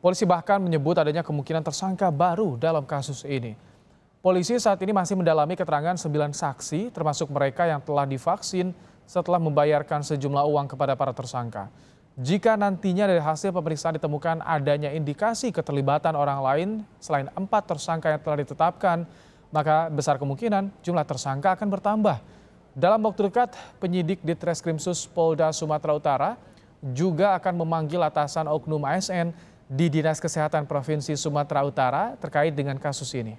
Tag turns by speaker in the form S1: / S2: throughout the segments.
S1: Polisi bahkan menyebut adanya kemungkinan tersangka baru dalam kasus ini. Polisi saat ini masih mendalami keterangan sembilan saksi, termasuk mereka yang telah divaksin setelah membayarkan sejumlah uang kepada para tersangka. Jika nantinya dari hasil pemeriksaan ditemukan adanya indikasi keterlibatan orang lain selain empat tersangka yang telah ditetapkan, maka besar kemungkinan jumlah tersangka akan bertambah. Dalam waktu dekat, penyidik di Treskrimsus Polda Sumatera Utara juga akan memanggil atasan Oknum ASN di Dinas Kesehatan Provinsi Sumatera Utara terkait dengan kasus ini.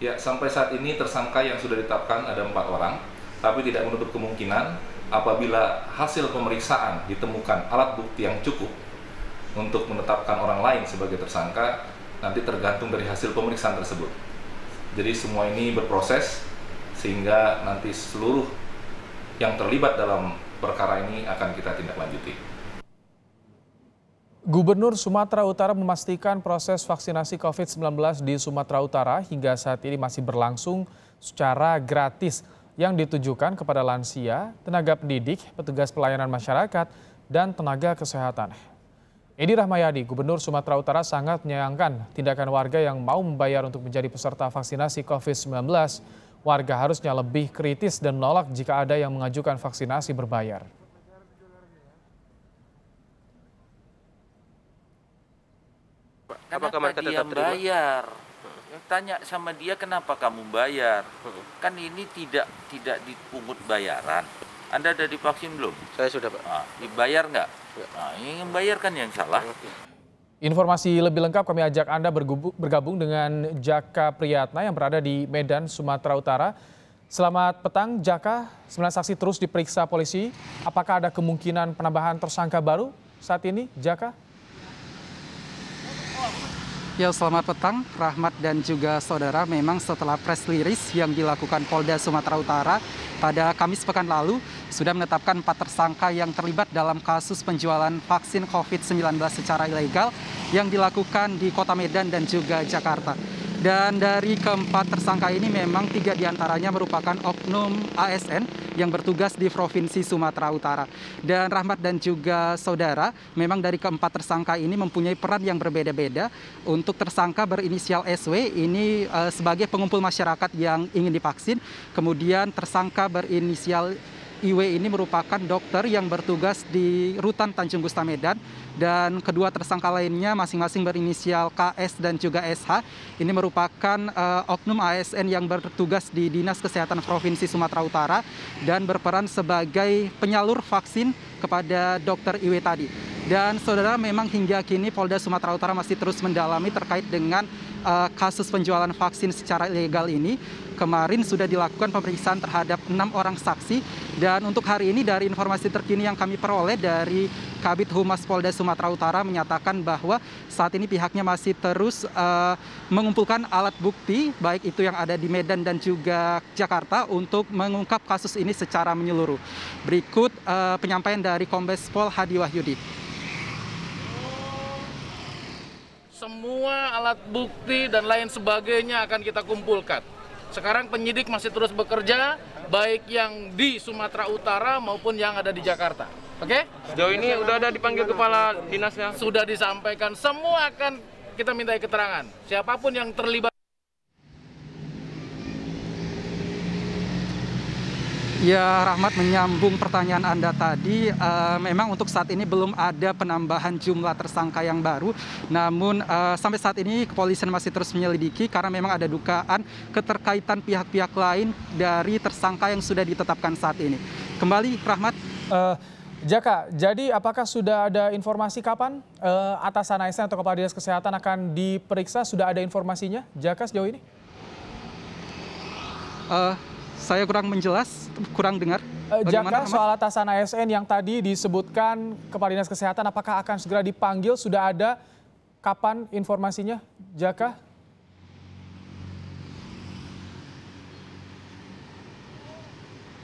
S1: Ya, sampai saat ini tersangka yang sudah ditetapkan ada empat orang, tapi tidak menutup kemungkinan apabila hasil pemeriksaan ditemukan alat bukti yang cukup untuk menetapkan orang lain sebagai tersangka, nanti tergantung dari hasil pemeriksaan tersebut. Jadi semua ini berproses sehingga nanti seluruh yang terlibat dalam perkara ini akan kita tindak lanjuti. Gubernur Sumatera Utara memastikan proses vaksinasi COVID-19 di Sumatera Utara hingga saat ini masih berlangsung secara gratis yang ditujukan kepada lansia, tenaga pendidik, petugas pelayanan masyarakat, dan tenaga kesehatan. Edi Rahmayadi, Gubernur Sumatera Utara sangat menyayangkan tindakan warga yang mau membayar untuk menjadi peserta vaksinasi COVID-19 Warga harusnya lebih kritis dan menolak jika ada yang mengajukan vaksinasi berbayar.
S2: Kenapa Apakah mereka tetap terima? bayar. Hmm. Tanya sama dia kenapa kamu bayar? Hmm. Kan ini tidak tidak dipungut bayaran. Anda ada divaksin belum? Saya sudah, Pak. Nah, dibayar nggak? Nah, ya. yang bayar kan yang salah.
S1: Informasi lebih lengkap kami ajak Anda bergabung dengan Jaka Priyatna yang berada di Medan, Sumatera Utara. Selamat petang, Jaka. Sembilan saksi terus diperiksa polisi. Apakah ada kemungkinan penambahan tersangka baru saat ini, Jaka?
S2: Ya, selamat petang, Rahmat dan juga saudara. Memang setelah press liris yang dilakukan Polda Sumatera Utara pada Kamis pekan lalu, sudah menetapkan empat tersangka yang terlibat dalam kasus penjualan vaksin COVID-19 secara ilegal yang dilakukan di Kota Medan dan juga Jakarta. Dan dari keempat tersangka ini memang tiga diantaranya merupakan oknum ASN yang bertugas di Provinsi Sumatera Utara. Dan Rahmat dan juga saudara, memang dari keempat tersangka ini mempunyai peran yang berbeda-beda. Untuk tersangka berinisial SW ini eh, sebagai pengumpul masyarakat yang ingin divaksin, kemudian tersangka berinisial IW ini merupakan dokter yang bertugas di Rutan Tanjung Gusta Medan dan kedua tersangka lainnya masing-masing berinisial KS dan juga SH. Ini merupakan uh, oknum ASN yang bertugas di Dinas Kesehatan Provinsi Sumatera Utara dan berperan sebagai penyalur vaksin kepada dokter IW tadi. Dan saudara memang hingga kini Polda Sumatera Utara masih terus mendalami terkait dengan uh, kasus penjualan vaksin secara ilegal ini kemarin sudah dilakukan pemeriksaan terhadap enam orang saksi dan untuk hari ini dari informasi terkini yang kami peroleh dari Kabit Humas Polda Sumatera Utara menyatakan bahwa saat ini pihaknya masih terus uh, mengumpulkan alat bukti baik itu yang ada di Medan dan juga Jakarta untuk mengungkap kasus ini secara menyeluruh. Berikut uh, penyampaian dari Kombes Pol Hadi Wahyudi.
S1: Semua alat bukti dan lain sebagainya akan kita kumpulkan. Sekarang penyidik masih terus bekerja, baik yang di Sumatera Utara maupun yang ada di Jakarta. Oke? Okay? Sejauh ini udah ada dipanggil kepala dinasnya? Sudah disampaikan, semua akan kita minta keterangan. Siapapun yang terlibat
S2: Ya, Rahmat menyambung pertanyaan Anda tadi, uh, memang untuk saat ini belum ada penambahan jumlah tersangka yang baru. Namun uh, sampai saat ini kepolisian masih terus menyelidiki karena memang ada dugaan keterkaitan pihak-pihak lain dari tersangka yang sudah ditetapkan saat ini. Kembali, Rahmat.
S1: Uh, Jaka, jadi apakah sudah ada informasi kapan uh, atasan ASN atau Kepala Dinas Kesehatan akan diperiksa? Sudah ada informasinya, Jaka, sejauh ini? Uh, saya kurang menjelas, kurang dengar. Eh, Jaka, soal atasan ASN yang tadi disebutkan Kepala Dinas Kesehatan, apakah akan segera dipanggil? Sudah ada kapan informasinya, Jaka?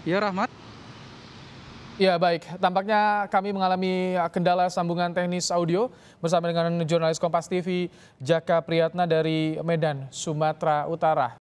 S1: Ya, Rahmat. Ya baik, tampaknya kami mengalami kendala sambungan teknis audio bersama dengan jurnalis Kompas TV Jaka Priyatna dari Medan, Sumatera Utara.